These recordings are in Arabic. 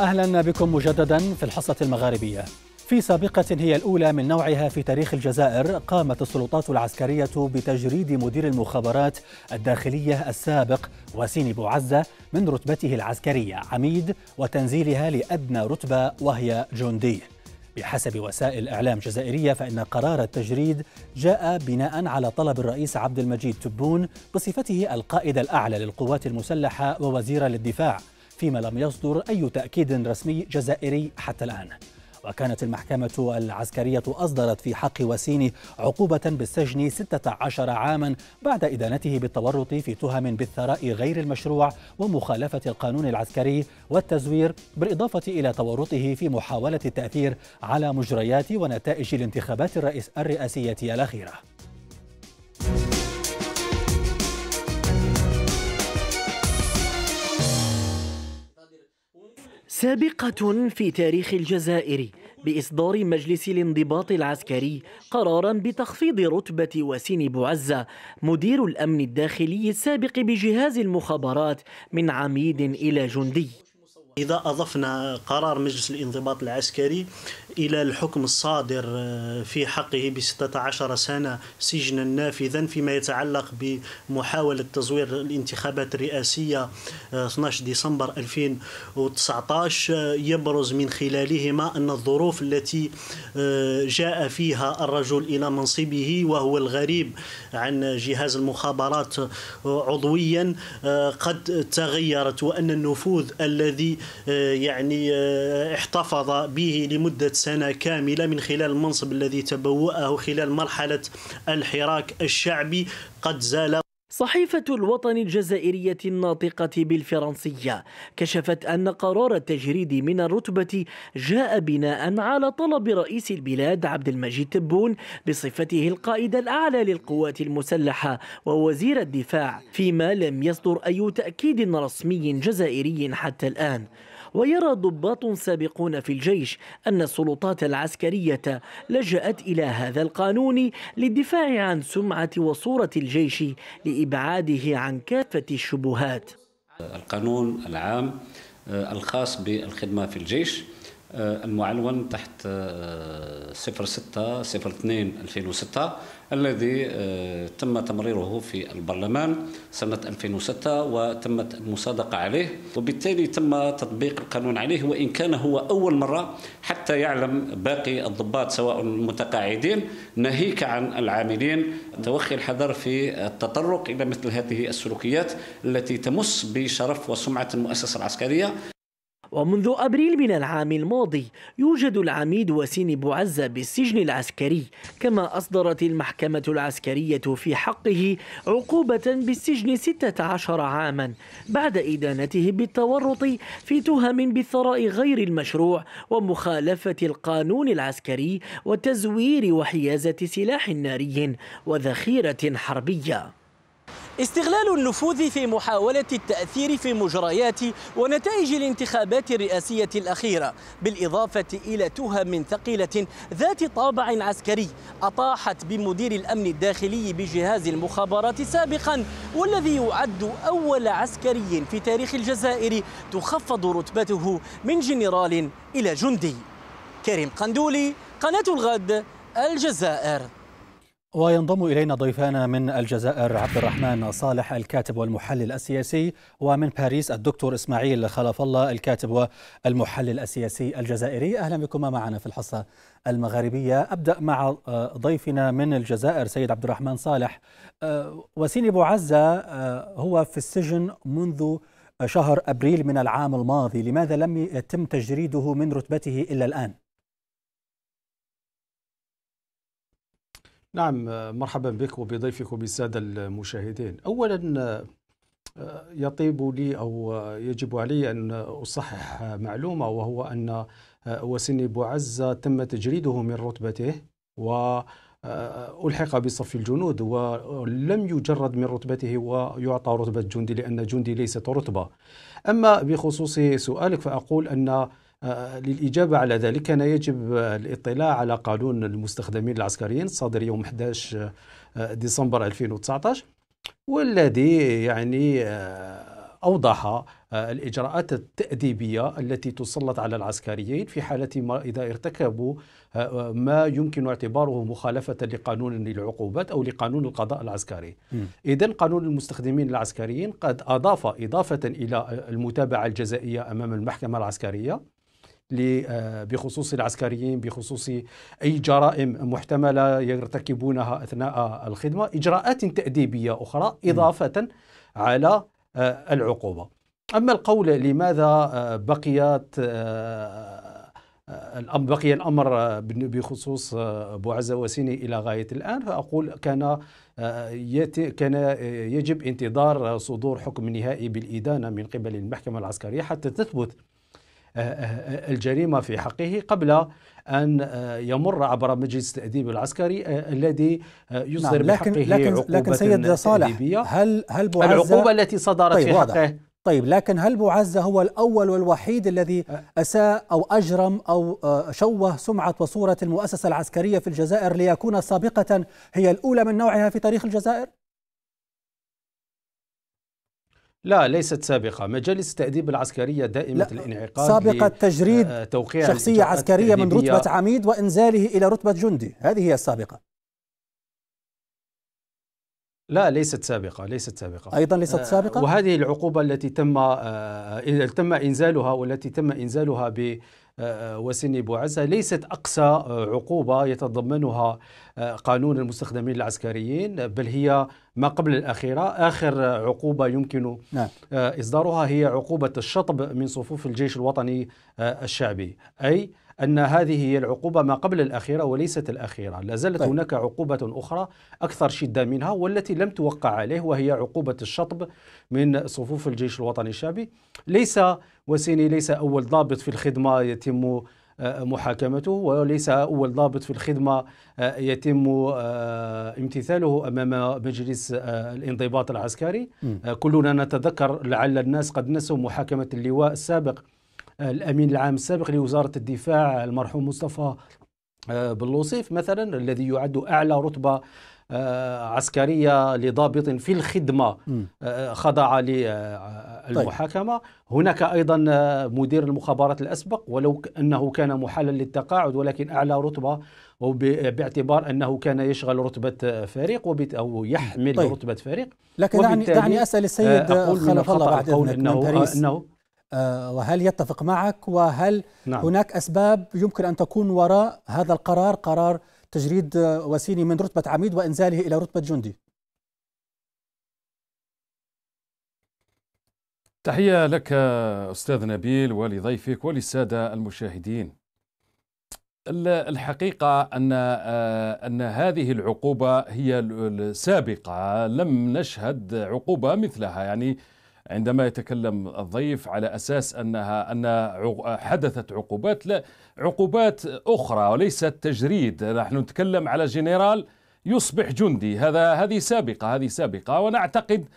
أهلا بكم مجددا في الحصة المغاربية في سابقة هي الأولى من نوعها في تاريخ الجزائر قامت السلطات العسكرية بتجريد مدير المخابرات الداخلية السابق وسيني بوعزة من رتبته العسكرية عميد وتنزيلها لأدنى رتبة وهي جندي بحسب وسائل إعلام جزائرية فإن قرار التجريد جاء بناء على طلب الرئيس عبد المجيد تبون بصفته القائد الأعلى للقوات المسلحة ووزير للدفاع فيما لم يصدر أي تأكيد رسمي جزائري حتى الآن وكانت المحكمة العسكرية أصدرت في حق وسيني عقوبة بالسجن 16 عاما بعد إدانته بالتورط في تهم بالثراء غير المشروع ومخالفة القانون العسكري والتزوير بالإضافة إلى تورطه في محاولة التأثير على مجريات ونتائج الانتخابات الرئاسية الأخيرة سابقة في تاريخ الجزائر بإصدار مجلس الانضباط العسكري قرارا بتخفيض رتبة وسين بوعزة مدير الأمن الداخلي السابق بجهاز المخابرات من عميد إلى جندي إذا أضفنا قرار مجلس الانضباط العسكري إلى الحكم الصادر آه، في حقه ب 16 سنة سجنا نافذا فيما يتعلق بمحاولة تزوير الانتخابات الرئاسية 12 آه، ديسمبر 2019 آه، يبرز من خلالهما أن الظروف التي جاء فيها الرجل إلى منصبه وهو الغريب عن جهاز المخابرات عضويا قد تغيرت وأن النفوذ الذي آه، يعني آه، احتفظ به لمدة سنة كاملة من خلال المنصب الذي تبوأه خلال مرحلة الحراك الشعبي قد زال صحيفة الوطن الجزائرية الناطقة بالفرنسية كشفت أن قرار التجريد من الرتبة جاء بناء على طلب رئيس البلاد عبد المجيد تبون بصفته القائد الأعلى للقوات المسلحة ووزير الدفاع فيما لم يصدر أي تأكيد رسمي جزائري حتى الآن ويرى ضباط سابقون في الجيش أن السلطات العسكرية لجأت إلى هذا القانون للدفاع عن سمعة وصورة الجيش لإبعاده عن كافة الشبهات القانون العام آه، الخاص بالخدمة في الجيش آه، المعلون تحت 06 02 2006 الذي آه، تم تمريره في البرلمان سنة 2006 وتمت المصادقة عليه وبالتالي تم تطبيق القانون عليه وإن كان هو أول مرة حتى يعلم باقي الضباط سواء المتقاعدين ناهيك عن العاملين توخي الحذر في التطرق إلى مثل هذه السلوكيات التي تمس بشرف وسمعة المؤسسة العسكرية ومنذ أبريل من العام الماضي يوجد العميد وسيم بوعزة بالسجن العسكري كما أصدرت المحكمة العسكرية في حقه عقوبة بالسجن 16 عاما بعد إدانته بالتورط في تهم بالثراء غير المشروع ومخالفة القانون العسكري وتزوير وحيازة سلاح ناري وذخيرة حربية استغلال النفوذ في محاولة التأثير في مجريات ونتائج الانتخابات الرئاسية الأخيرة بالإضافة إلى تهم ثقيلة ذات طابع عسكري أطاحت بمدير الأمن الداخلي بجهاز المخابرات سابقا والذي يعد أول عسكري في تاريخ الجزائر تخفض رتبته من جنرال إلى جندي كريم قندولي قناة الغد الجزائر وينضم إلينا ضيفانا من الجزائر عبد الرحمن صالح الكاتب والمحلل السياسي ومن باريس الدكتور إسماعيل خلف الله الكاتب والمحلل السياسي الجزائري أهلا بكما معنا في الحصة المغاربية أبدأ مع آه، ضيفنا من الجزائر سيد عبد الرحمن صالح آه، وسيني بوعزة آه، هو في السجن منذ شهر أبريل من العام الماضي لماذا لم يتم تجريده من رتبته إلا الآن؟ نعم مرحبا بك وبضيفك وبالسادة المشاهدين أولا آه، يطيب لي أو يجب علي أن أصحح معلومة وهو أن آه، وسني بوعزة تم تجريده من رتبته و آه، ألحق بصف الجنود ولم يجرد من رتبته ويعطى رتبة جندي لأن جندي ليست رتبة أما بخصوص سؤالك فأقول أن آه، للإجابة على ذلك كان يجب الاطلاع على قانون المستخدمين العسكريين الصادر يوم 11 آه، ديسمبر 2019 والذي يعني آه، أوضح الإجراءات التأديبية التي تسلط على العسكريين في حالة ما إذا ارتكبوا ما يمكن اعتباره مخالفة لقانون العقوبات أو لقانون القضاء العسكري إذا قانون المستخدمين العسكريين قد أضاف إضافة إلى المتابعة الجزائية أمام المحكمة العسكرية آه، بخصوص العسكريين بخصوص أي جرائم محتملة يرتكبونها أثناء الخدمة إجراءات تأديبية أخرى إضافة على آه، العقوبة أما القول لماذا آه، بقيت بقي الامر بخصوص بوعزه وسيني الى غايه الان فاقول كان كان يجب انتظار صدور حكم نهائي بالادانه من قبل المحكمه العسكريه حتى تثبت الجريمة في حقه قبل أن يمر عبر مجلس التأديب العسكري آه، الذي آه، يصدر نعم لكن بحقه لكن عقوبة لكن سيد صالح هل هل العقوبة التي صدرت طيب في حقه طيب لكن هل بوعزة هو الأول والوحيد الذي آه. أساء أو أجرم أو شوه سمعة وصورة المؤسسة العسكرية في الجزائر ليكون سابقة هي الأولى من نوعها في تاريخ الجزائر؟ لا ليست سابقة مجالس التأديب العسكرية دائمة الانعقاد سابقة تجريد آه، توقيع شخصية عسكرية من رتبة عميد وإنزاله إلى رتبة جندي هذه هي السابقة لا ليست سابقة ليست سابقة أيضا ليست آه، سابقة وهذه العقوبة التي تم آه، تم إنزالها والتي تم إنزالها ب آه، وسن بوعزة ليست أقصى آه، عقوبة يتضمنها آه، قانون المستخدمين العسكريين بل هي ما قبل الأخيرة آخر عقوبة يمكن نعم. إصدارها هي عقوبة الشطب من صفوف الجيش الوطني الشعبي أي أن هذه هي العقوبة ما قبل الأخيرة وليست الأخيرة لا زالت طيب. هناك عقوبة أخرى أكثر شدة منها والتي لم توقع عليه وهي عقوبة الشطب من صفوف الجيش الوطني الشعبي ليس وسيني ليس أول ضابط في الخدمة يتم آه، محاكمته وليس أول ضابط في الخدمة آه، يتم آه، امتثاله أمام مجلس الانضباط العسكري م. كلنا نتذكر لعل الناس قد نسوا محاكمة اللواء السابق الامين العام السابق لوزاره الدفاع المرحوم مصطفى آه، باللوصيف مثلا الذي يعد اعلى رتبه آه، عسكريه لضابط في الخدمه آه، خضع للمحاكمه طيب. هناك ايضا مدير المخابرات الاسبق ولو انه كان محالا للتقاعد ولكن اعلى رتبه باعتبار انه كان يشغل رتبه فريق او يحمل طيب. رتبه فريق لكن دعني دعني اسال السيد خلف الله بعد إذنك إنه, انه آه، وهل يتفق معك وهل نعم. هناك أسباب يمكن أن تكون وراء هذا القرار قرار تجريد وسيني من رتبة عميد وإنزاله إلى رتبة جندي تحية لك أستاذ نبيل ولضيفك وللسادة المشاهدين الحقيقة أن آه، أن هذه العقوبة هي السابقة لم نشهد عقوبة مثلها يعني عندما يتكلم الضيف على اساس انها ان حدثت عقوبات لا عقوبات اخرى وليست تجريد نحن نتكلم على جنرال يصبح جندي هذا هذه سابقه هذه سابقه ونعتقد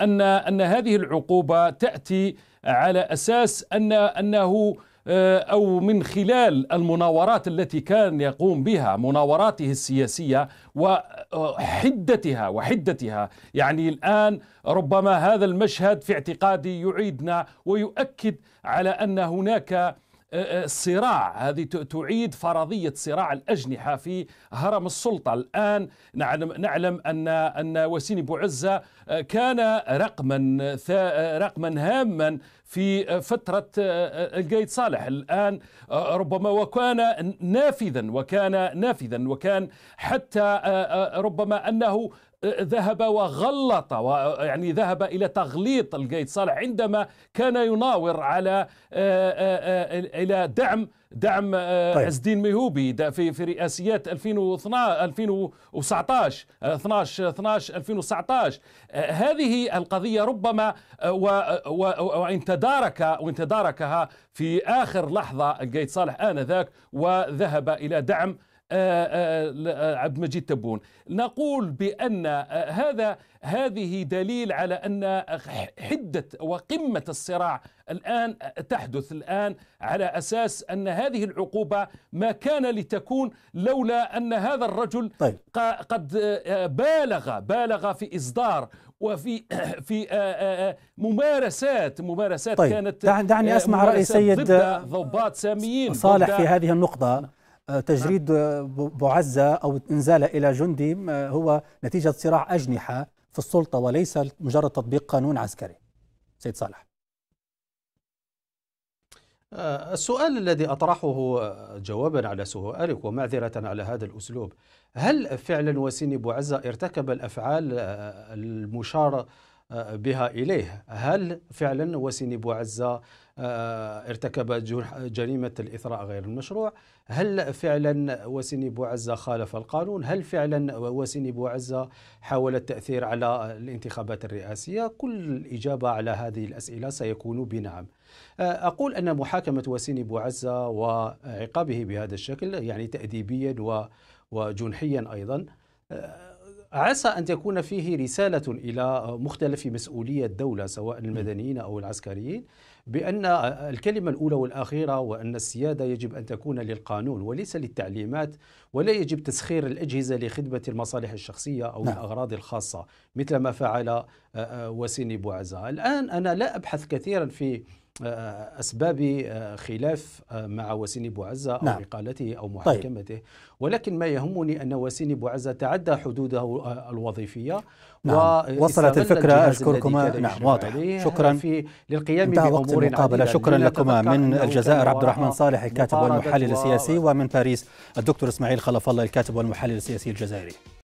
ان ان هذه العقوبه تاتي على اساس ان انه آه، او من خلال المناورات التي كان يقوم بها مناوراته السياسيه وحدتها وحدتها يعني الان ربما هذا المشهد في اعتقادي يعيدنا ويؤكد على ان هناك أه، أه، صراع هذه تعيد فرضية صراع الأجنحة في هرم السلطة الآن نعلم, نعلم أن أن وسيم بوعزة أه، كان رقما رقما هاما في فترة القايد صالح الآن ربما وكان نافذا وكان نافذا وكان حتى ربما أنه ذهب وغلط يعني ذهب إلى تغليط القيد صالح عندما كان يناور على آه، آه، آه، إلى دعم دعم طيب. عز الدين ميهوبي في في رئاسيات 2012 2019 12 12 2019 هذه القضيه ربما وان تدارك وان تداركها في اخر لحظه القيد صالح انذاك وذهب الى دعم آه، آه، آه، عبد المجيد تبون نقول بأن هذا هذه دليل على أن حدة وقمة الصراع الآن تحدث الآن على أساس أن هذه العقوبة ما كان لتكون لولا أن هذا الرجل طيب. قد بالغ بالغ في إصدار وفي في ممارسات ممارسات طيب. كانت دعني اسمع راي سيد ضباط ساميين صالح في هذه النقطه تجريد بعزة أو إنزاله إلى جندي هو نتيجة صراع أجنحة في السلطة وليس مجرد تطبيق قانون عسكري سيد صالح آه، السؤال الذي أطرحه جوابا على سؤالك ومعذرة على هذا الأسلوب هل فعلا وسيني بوعزة ارتكب الأفعال المشار بها إليه هل فعلا وسيني بوعزة آه، ارتكب جريمة الإثراء غير المشروع هل فعلا وسيني بوعزة خالف القانون هل فعلا وسيني بوعزة حاول التأثير على الانتخابات الرئاسية كل الإجابة على هذه الأسئلة سيكون بنعم آه، أقول أن محاكمة وسيني بوعزة وعقابه بهذا الشكل يعني تأديبيا وجنحيا أيضا آه، عسى أن تكون فيه رسالة إلى مختلف مسؤولي الدولة سواء المدنيين أو العسكريين بأن الكلمة الأولى والأخيرة وأن السيادة يجب أن تكون للقانون وليس للتعليمات ولا يجب تسخير الأجهزة لخدمة المصالح الشخصية أو نعم. الأغراض الخاصة مثل ما فعل آه، آه، وسيني بوعزة الآن أنا لا أبحث كثيرا في آه، اسباب آه، خلاف آه، مع وسيم بوعزه او نعم. اقالته او طيب. محاكمته طيب. ولكن ما يهمني ان وسيم بوعزه تعدى حدوده الوظيفيه نعم. وصلت الفكره اشكركما نعم واضح شكرا في للقيام بامور المقابله شكرا لكما من الجزائر عبد الرحمن صالح الكاتب والمحلل السياسي ومن باريس الدكتور اسماعيل خلف الله الكاتب والمحلل السياسي الجزائري